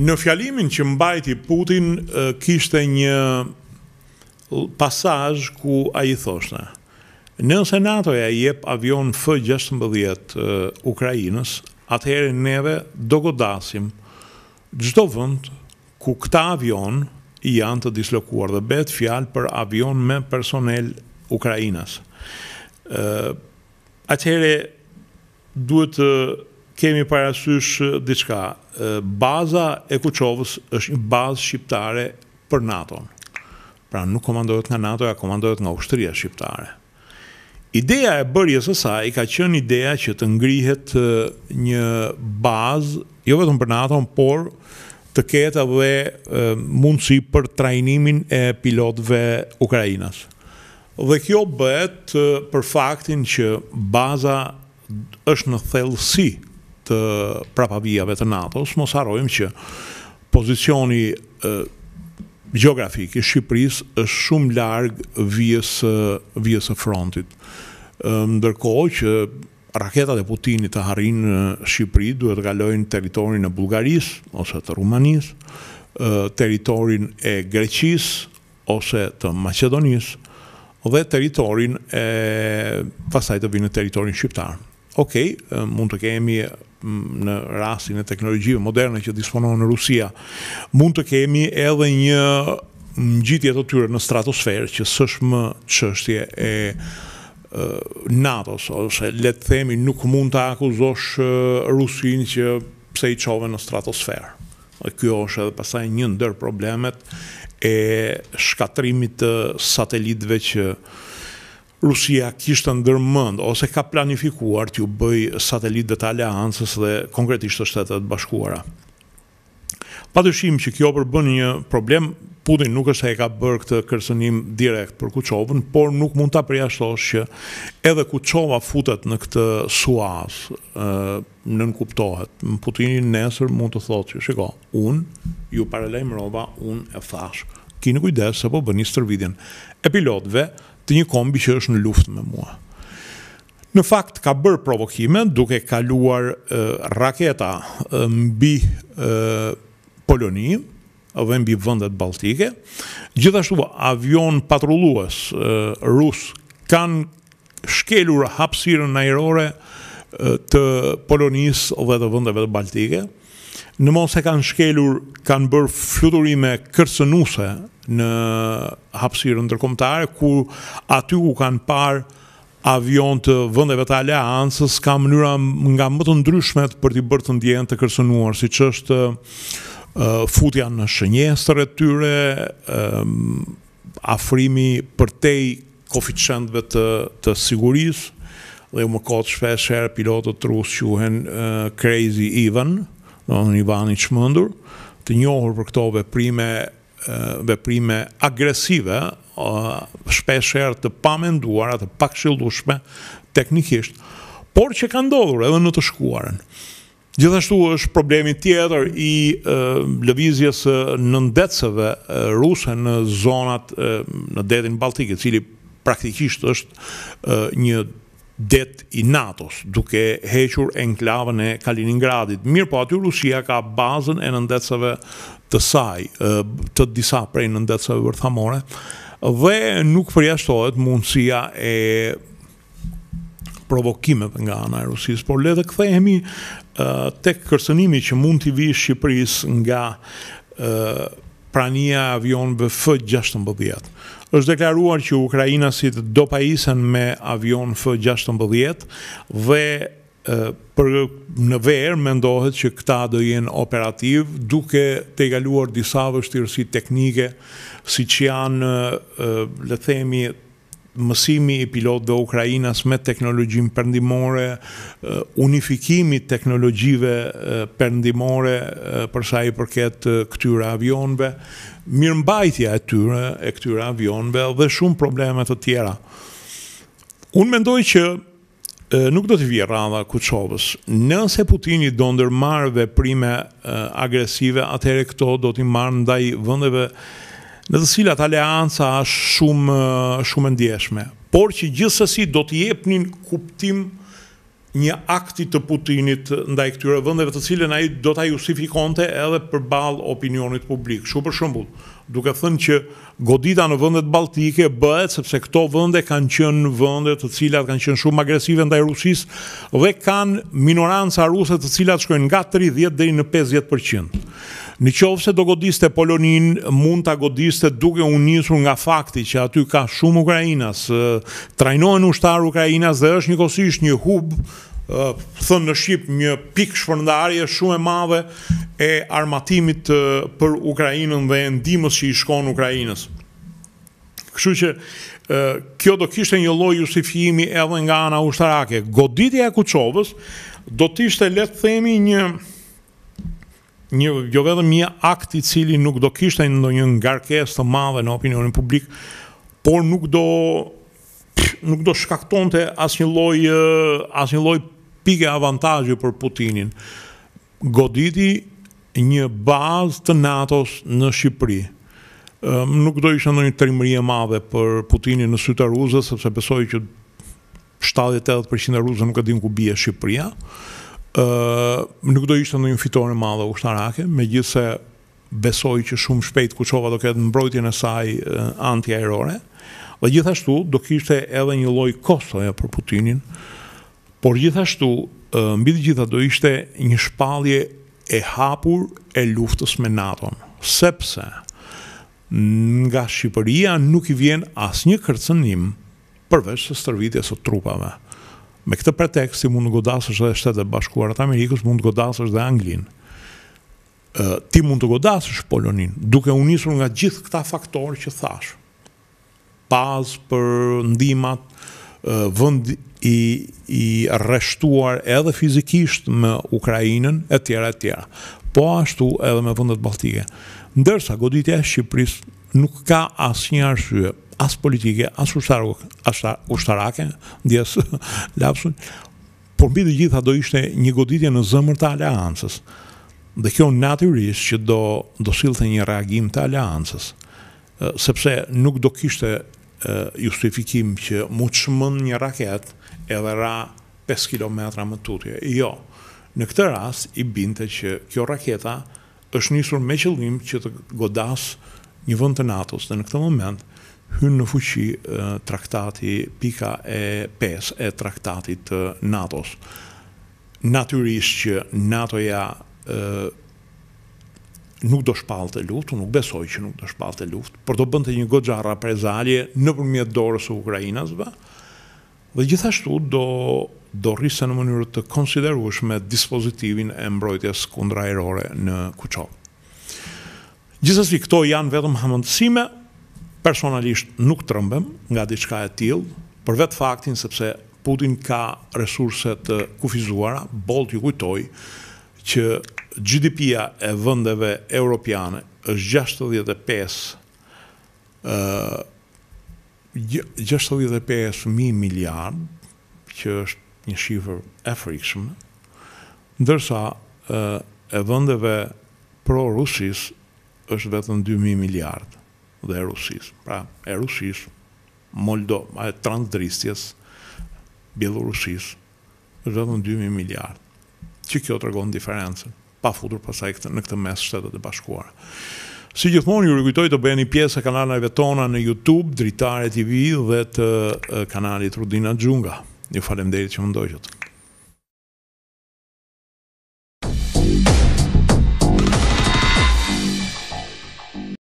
Në fjalimin që mbajti Putin kishte një pasaj ku a i thoshna. Në senatoja i jep avion F-16 Ukrajinës, atëherë neve do godasim gjdo vënd ku këta avion i janë të dislokuar dhe betë fjalë për avion me personel Ukrajinës. Atëherë duhet të kemi parasysh diçka. Baza e Kuqovës është një bazë shqiptare për NATO. Pra nuk komandohet nga NATO, ja komandohet nga ushtria shqiptare. Ideja e bërjes së saj ka qenë ideja që të ngrihet një bazë, jo vetëm për NATO, por të ketë edhe mundësi për trajnimin e pilotëve ukrainas. Dhe kjo bëhet për faktin që baza është në thellësi të prapavijave të NATO-s, mos harojmë që pozicioni gjeografik i Shqipërisë është shumë larg vijës vijës frontit. Ëm ndërkohë që raketat e Putinit të harrin në Shqipëri duhet të kalojnë territorin e Bullgarisë ose të Rumanisë, territorin e Greqisë ose të Maqedonisë dhe territorin e pasaj të vinë në territorin shqiptar. Okej, okay, mund të kemi në rastin e teknologjive moderne që disponohen në Rusia, mund të kemi edhe një ngjitje të tyre në stratosferë që s'është më qështje e NATO-s, ose letë themi nuk mund të akuzosh Rusin që pse i qove në stratosferë. Kjo është edhe pasaj një ndër problemet e shkatrimit të satelitve që Rusia kishtë ndërmënd ose ka planifikuar t'ju bëj satelit dhe t'aleansës dhe konkretisht të shtetet bashkuara. Pa të shimë që kjo përbën një problem, Putin nuk është e ka bërë këtë kërsenim direkt për Kuqovën, por nuk mund të përjashtosh që edhe Kuqova futet në këtë suas në nënkuptohet. Më Putinin nesër mund të thotë që shiko, unë, ju parelejmë roba, unë e thashë. Kini kujdes se po bëni stërvidjen e pilotve, të një kombi që është në luft me mua. Në fakt, ka bërë provokime duke kaluar raketa mbi Poloni, dhe mbi vëndet Baltike, gjithashtu avion patrulluës rusë kanë shkelur hapsirën në aerore të Polonisë ose të vendeve të Baltike, në mos e kanë shkelur, kanë bërë fluturime kërcënuse në hapsirën ndërkomtare, ku aty ku kanë parë avion të vëndeve të aleansës, ka mënyra nga më të ndryshmet për t'i bërë të ndjenë të kërcënuar, si që është futja në shënjestër e tyre, afrimi për tej koficientve të sigurisë, dhe u më kotë shpesh herë pilotët rusë që uhen Crazy Even, në në një të njohur për këto veprime, veprime agresive, shpesher të pamenduara, atë pak shildushme, teknikisht, por që ka ndodhur edhe në të shkuarën. Gjithashtu është problemi tjetër i lëvizjes në ndetësëve ruse në zonat në detin i cili praktikisht është një det i NATO-s, duke hequr enklavën e Kaliningradit. Mirë po aty Rusia ka bazën e nëndetësëve të saj, të disa prej nëndetësëve vërthamore, dhe nuk përjashtohet mundësia e provokimet nga ana e Rusisë, por le të kthehemi tek kërcënimi që mund t'i vi Shqipërisë nga prania avionëve avion BF-16. Është deklaruar që Ukraina si të do pajisen me avion F-16 dhe e, për në verë mendohet që këta do jenë operativ duke të egaluar disa vështirësi teknike si që janë, le themi, mësimi i pilotëve Ukrainas me teknologjinë përndimore, unifikimi teknologjive përndimore për sa i përket këtyre avionëve, mirëmbajtja e tyre e këtyre avionëve dhe shumë probleme të tjera. Unë mendoj që nuk do të vje radha kuqovës, Nëse Putini do ndërmarrë veprime agresive, atëherë këto do t'i marrë ndaj vendeve në të cilat aleanca është shumë eh, shumë ndjeshme, por që gjithsesi do të jepnin kuptim një akti të Putinit ndaj këtyre vendeve të cilën ai do ta justifikonte edhe përballë opinionit publik. Shumë për shembull, duke thënë që godita në vendet baltike bëhet sepse këto vende kanë qenë vende të cilat kanë qenë shumë agresive ndaj Rusisë dhe kanë minoranca ruse të cilat shkojnë nga 30 deri në 50%. Në qovë se do godiste Polonin, mund të godiste duke unisur nga fakti që aty ka shumë Ukrajinas, trajnojnë ushtarë Ukrajinas dhe është një kosish një hub, thënë në Shqipë një pikë shpërndarje shumë e mave e armatimit për Ukrajinën dhe endimës që i shkonë Ukrajinës. Kështu që kjo do kishtë një loj justifijimi edhe nga ana ushtarake. Goditja e kuqovës do tishtë e letë themi një një jo vetëm një akt i cili nuk do kishte ndonjë ngarkesë të madhe në opinionin publik, por nuk do nuk do shkaktonte asnjë lloj asnjë lloj pike avantazhi për Putinin. Goditi një bazë të NATO-s në Shqipëri. Ëm nuk do ishte ndonjë trimëri e madhe për Putinin në sytë rusëve sepse besoi që 70-80% e rusëve nuk e din ku bie Shqipëria nuk do ishte në një fitore madhe u shtarake, me se besoj që shumë shpejt Kuçova do këtë mbrojtjen e saj anti-aerore, dhe gjithashtu do kishte edhe një loj kostoje për Putinin, por gjithashtu, mbi të gjitha do ishte një shpalje e hapur e luftës me Naton, sepse nga Shqipëria nuk i vjen as një kërcenim përveç së stërvitjes së trupave. Me këtë pretekst si mund të godasësh edhe shtetet bashkuara të Amerikës, mund të godasësh dhe Anglinë. Ë ti mund të godasësh Polonin, duke u nisur nga gjithë këta faktorë që thash. Paz për ndihmat, vend i i arrestuar edhe fizikisht me Ukrainën e tjera e tjera. Po ashtu edhe me vendet baltike. Ndërsa goditja e Shqipërisë nuk ka asnjë arsye as politike, as ushtarake, as ushtarake, ndjes lapsun, por mbi të gjitha do ishte një goditje në zëmër të aleancës. Dhe kjo natyrisht që do do sillte një reagim të aleancës, sepse nuk do kishte justifikim që mu të shmën një raket edhe ra 5 km më tutje. Jo, në këtë rast i binte që kjo raketa është njësur me qëllim që të godas një vënd të NATO-s, dhe në këtë moment, hynë në fuqi traktati pika e 5 e traktatit NATO-s. Natyrisht që NATO-ja nuk do shpalë të luft, nuk besoj që nuk do shpalë të luft, por do bënd të një godjarra prezalje në përmjet dorës u Ukrajinasve, dhe gjithashtu do do rrisë në mënyrë të konsiderush me dispozitivin e mbrojtjes kundra erore në Kuqovë. Gjithashtu, këto janë vetëm hamëndësime, personalisht nuk të rëmbem nga diçka e tilë, për vetë faktin sepse Putin ka resurset kufizuara, bolt ju kujtoj, që GDP-a e vëndeve europiane është 65 65.000 miliard, që është një shifër e frikshme, ndërsa e vëndeve pro-Rusis është vetën 2.000 miliard dhe e Rusis. Pra, e Rusis, Moldo, Transdristjes, dhe në 2.000 miliard. Që kjo të regonë diferencën, pa futur pasaj këtë, në këtë mes shtetet e bashkuara. Si gjithmonë, ju rikujtoj të bëjë një pjesë e kanaleve tona në YouTube, Dritare TV dhe të kanalit Rudina Gjunga. Një falem që më ndojqët.